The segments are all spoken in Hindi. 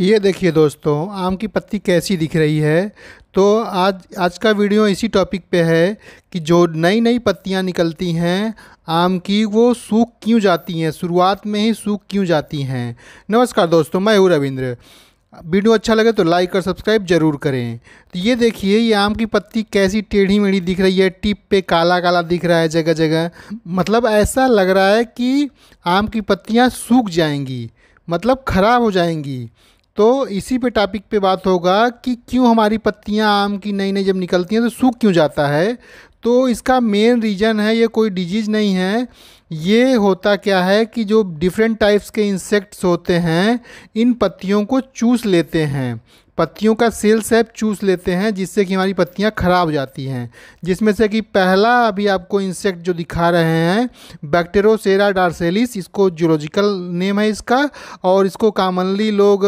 ये देखिए दोस्तों आम की पत्ती कैसी दिख रही है तो आज आज का वीडियो इसी टॉपिक पे है कि जो नई नई पत्तियां निकलती हैं आम की वो सूख क्यों जाती हैं शुरुआत में ही सूख क्यों जाती हैं नमस्कार दोस्तों मैं हूँ रविंद्र वीडियो अच्छा लगे तो लाइक और सब्सक्राइब जरूर करें तो ये देखिए ये आम की पत्ती कैसी टेढ़ी मेढ़ी दिख रही है टिप पे काला काला दिख रहा है जगह जगह मतलब ऐसा लग रहा है कि आम की पत्तियाँ सूख जाएंगी मतलब ख़राब हो जाएंगी तो इसी पे टॉपिक पे बात होगा कि क्यों हमारी पत्तियां आम की नई नई जब निकलती हैं तो सूख क्यों जाता है तो इसका मेन रीज़न है ये कोई डिजीज़ नहीं है ये होता क्या है कि जो डिफरेंट टाइप्स के इंसेक्ट्स होते हैं इन पत्तियों को चूस लेते हैं पत्तियों का सेल सेप चूस लेते हैं जिससे कि हमारी पत्तियां ख़राब हो जाती हैं जिसमें से कि पहला अभी आपको इंसेक्ट जो दिखा रहे हैं बैक्टेरोसेरा डार्सेलिस इसको जूलॉजिकल नेम है इसका और इसको कॉमनली लोग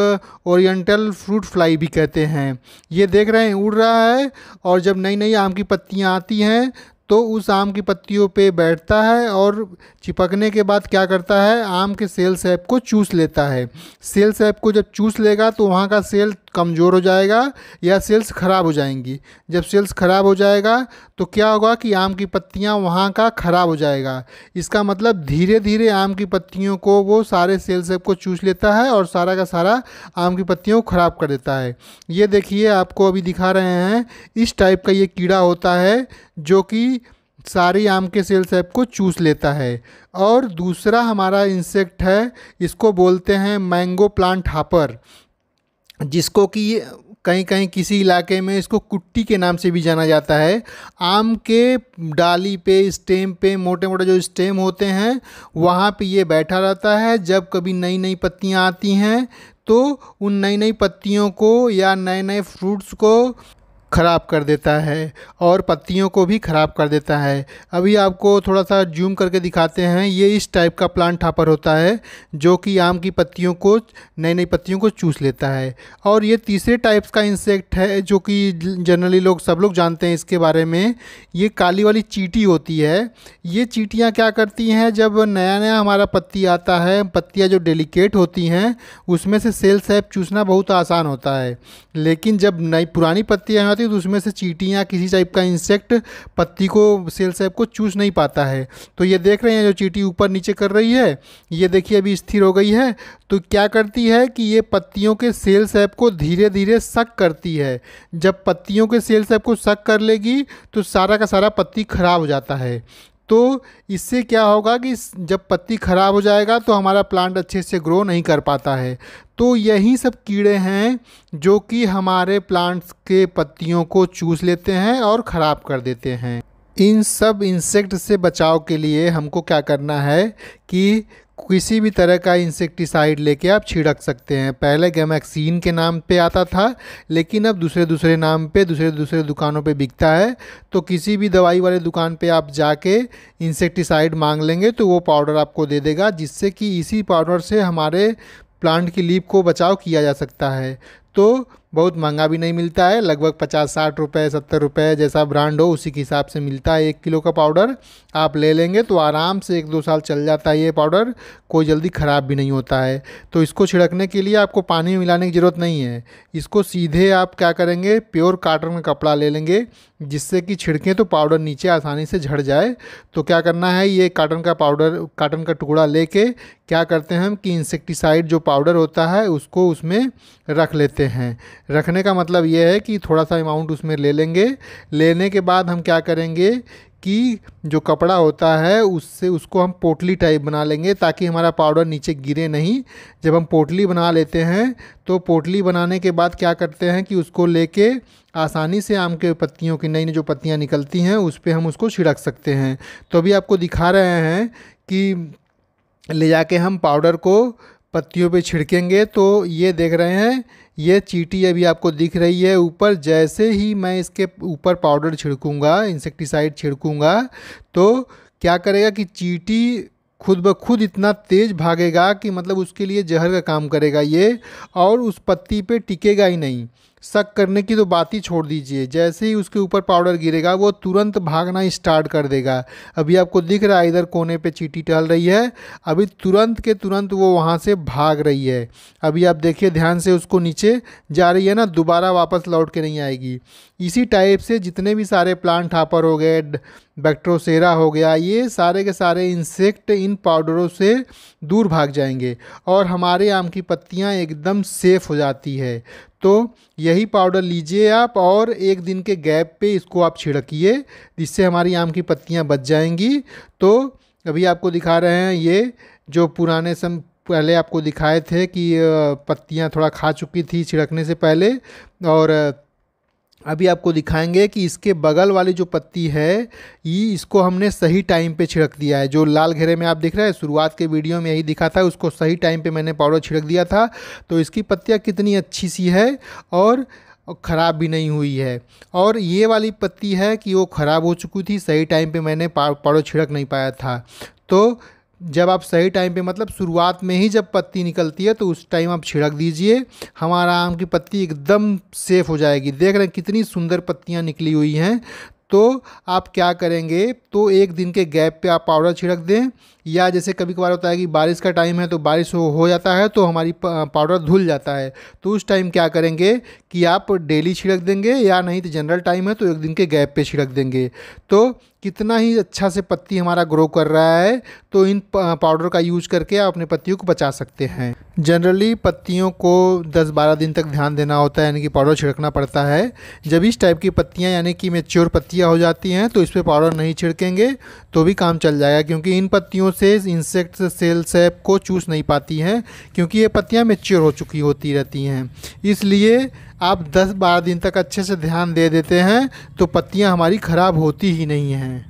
ओरिएंटल फ्रूट फ्लाई भी कहते हैं ये देख रहे हैं उड़ रहा है और जब नई नई आम की पत्तियाँ आती हैं हैं तो उस आम की पत्तियों पे बैठता है और चिपकने के बाद क्या करता है आम के सेल सैप को चूस लेता है सेल सैप को जब चूस लेगा तो वहाँ का सेल कमज़ोर हो जाएगा या सेल्स ख़राब हो जाएंगी जब सेल्स ख़राब हो जाएगा तो क्या होगा कि आम की पत्तियां वहाँ का ख़राब हो जाएगा इसका मतलब धीरे धीरे आम की पत्तियों को वो सारे सेल्स को चूस लेता है और सारा का सारा आम की पत्तियों को ख़राब कर देता है ये देखिए आपको अभी दिखा रहे हैं इस टाइप का ये कीड़ा होता है जो कि सारी आम के सेल्स ऐप को चूस लेता है और दूसरा हमारा इंसेक्ट है इसको बोलते हैं मैंगो प्लांट हापर जिसको कि कहीं कहीं किसी इलाके में इसको कुट्टी के नाम से भी जाना जाता है आम के डाली पे स्टेम पे मोटे मोटे जो स्टेम होते हैं वहाँ पे ये बैठा रहता है जब कभी नई नई पत्तियाँ आती हैं तो उन नई नई पत्तियों को या नए नए फ्रूट्स को ख़राब कर देता है और पत्तियों को भी ख़राब कर देता है अभी आपको थोड़ा सा जूम करके दिखाते हैं ये इस टाइप का प्लांट ठापर होता है जो कि आम की पत्तियों को नई नई पत्तियों को चूस लेता है और ये तीसरे टाइप्स का इंसेक्ट है जो कि जनरली लोग सब लोग जानते हैं इसके बारे में ये काली वाली चीटी होती है ये चीटियाँ क्या करती हैं जब नया नया हमारा पत्ती आता है पत्तियाँ जो डेलीकेट होती हैं उसमें से सेल सैप चूसना बहुत आसान होता है लेकिन जब नई पुरानी पत्तियाँ जाती है तो उसमें से चीटी या किसी टाइप का इंसेक्ट पत्ती को सेल सैप को चूस नहीं पाता है तो ये देख रहे हैं जो चीटी ऊपर नीचे कर रही है ये देखिए अभी स्थिर हो गई है तो क्या करती है कि ये पत्तियों के सेल सैप को धीरे धीरे सक करती है जब पत्तियों के सेल सैप को सक कर लेगी तो सारा का सारा पत्ती ख़राब हो जाता है तो इससे क्या होगा कि जब पत्ती ख़राब हो जाएगा तो हमारा प्लांट अच्छे से ग्रो नहीं कर पाता है तो यही सब कीड़े हैं जो कि हमारे प्लांट्स के पत्तियों को चूस लेते हैं और ख़राब कर देते हैं इन सब इंसेक्ट से बचाव के लिए हमको क्या करना है कि किसी भी तरह का इंसेक्टिसाइड लेके आप छिड़क सकते हैं पहले गैमैक्सीन के नाम पे आता था लेकिन अब दूसरे दूसरे नाम पे दूसरे दूसरे दुकानों पे बिकता है तो किसी भी दवाई वाले दुकान पे आप जाके इंसेक्टिसाइड मांग लेंगे तो वो पाउडर आपको दे देगा जिससे कि इसी पाउडर से हमारे प्लांट की लीप को बचाव किया जा सकता है तो बहुत महंगा भी नहीं मिलता है लगभग पचास साठ रुपये सत्तर रुपये जैसा ब्रांड हो उसी के हिसाब से मिलता है एक किलो का पाउडर आप ले लेंगे तो आराम से एक दो साल चल जाता है ये पाउडर कोई जल्दी ख़राब भी नहीं होता है तो इसको छिड़कने के लिए आपको पानी में मिलाने की ज़रूरत नहीं है इसको सीधे आप क्या करेंगे प्योर काटन का कपड़ा ले लेंगे जिससे कि छिड़कें तो पाउडर नीचे आसानी से झड़ जाए तो क्या करना है ये काटन का पाउडर काटन का टुकड़ा ले क्या करते हैं हम कि इंसेक्टिसाइड जो पाउडर होता है उसको उसमें रख लेते हैं रखने का मतलब ये है कि थोड़ा सा अमाउंट उसमें ले लेंगे लेने के बाद हम क्या करेंगे कि जो कपड़ा होता है उससे उसको हम पोटली टाइप बना लेंगे ताकि हमारा पाउडर नीचे गिरे नहीं जब हम पोटली बना लेते हैं तो पोटली बनाने के बाद क्या करते हैं कि उसको लेके आसानी से आम के पत्तियों की नई नई जो पत्तियाँ निकलती हैं उस पर हम उसको छिड़क सकते हैं तो अभी आपको दिखा रहे हैं कि ले जाके हम पाउडर को पत्तियों पे छिड़केंगे तो ये देख रहे हैं ये चीटी अभी आपको दिख रही है ऊपर जैसे ही मैं इसके ऊपर पाउडर छिड़कूँगा इंसेक्टिसाइड छिड़कूँगा तो क्या करेगा कि चीटी खुद ब खुद इतना तेज़ भागेगा कि मतलब उसके लिए जहर का काम करेगा ये और उस पत्ती पे टिकेगा ही नहीं शक करने की तो बात ही छोड़ दीजिए जैसे ही उसके ऊपर पाउडर गिरेगा वो तुरंत भागना स्टार्ट कर देगा अभी आपको दिख रहा है इधर कोने पे चीटी टहल रही है अभी तुरंत के तुरंत वो वहाँ से भाग रही है अभी आप देखिए ध्यान से उसको नीचे जा रही है ना दोबारा वापस लौट के नहीं आएगी इसी टाइप से जितने भी सारे प्लांट हापर हो गए बैक्ट्रोसेरा हो गया ये सारे के सारे इंसेक्ट इन पाउडरों से दूर भाग जाएंगे और हमारे आम की पत्तियाँ एकदम सेफ हो जाती है तो यही पाउडर लीजिए आप और एक दिन के गैप पे इसको आप छिड़किए जिससे हमारी आम की पत्तियां बच जाएंगी तो अभी आपको दिखा रहे हैं ये जो पुराने सम पहले आपको दिखाए थे कि पत्तियां थोड़ा खा चुकी थी छिड़कने से पहले और अभी आपको दिखाएंगे कि इसके बगल वाली जो पत्ती है ये इसको हमने सही टाइम पे छिड़क दिया है जो लाल घेरे में आप देख रहे हैं शुरुआत के वीडियो में यही दिखा था उसको सही टाइम पे मैंने पाउडर छिड़क दिया था तो इसकी पत्तियाँ कितनी अच्छी सी है और ख़राब भी नहीं हुई है और ये वाली पत्ती है कि वो ख़राब हो चुकी थी सही टाइम पर मैंने पाउडर छिड़क नहीं पाया था तो जब आप सही टाइम पे मतलब शुरुआत में ही जब पत्ती निकलती है तो उस टाइम आप छिड़क दीजिए हमारा आम की पत्ती एकदम सेफ़ हो जाएगी देख रहे हैं कितनी सुंदर पत्तियाँ निकली हुई हैं तो आप क्या करेंगे तो एक दिन के गैप पे आप पाउडर छिड़क दें या जैसे कभी कभार होता है कि बारिश का टाइम है तो बारिश हो, हो जाता है तो हमारी पाउडर धुल जाता है तो उस टाइम क्या करेंगे कि आप डेली छिड़क देंगे या नहीं तो जनरल टाइम है तो एक दिन के गैप पे छिड़क देंगे तो कितना ही अच्छा से पत्ती हमारा ग्रो कर रहा है तो इन पाउडर का यूज करके आप अपने पत्तियों को बचा सकते हैं जनरली पत्तियों को 10-12 दिन तक ध्यान देना होता है यानी कि पाउडर छिड़कना पड़ता है जब इस टाइप की पत्तियां यानी कि मेच्योर पत्तियां हो जाती हैं तो इस पर पाउडर नहीं छिड़केंगे तो भी काम चल जाएगा क्योंकि इन पत्तियों मोनोसेज इंसेक्ट सेल सैप को चूस नहीं पाती हैं क्योंकि ये पत्तियाँ मेच्योर हो चुकी होती रहती हैं इसलिए आप 10-12 दिन तक अच्छे से ध्यान दे देते हैं तो पत्तियाँ हमारी ख़राब होती ही नहीं हैं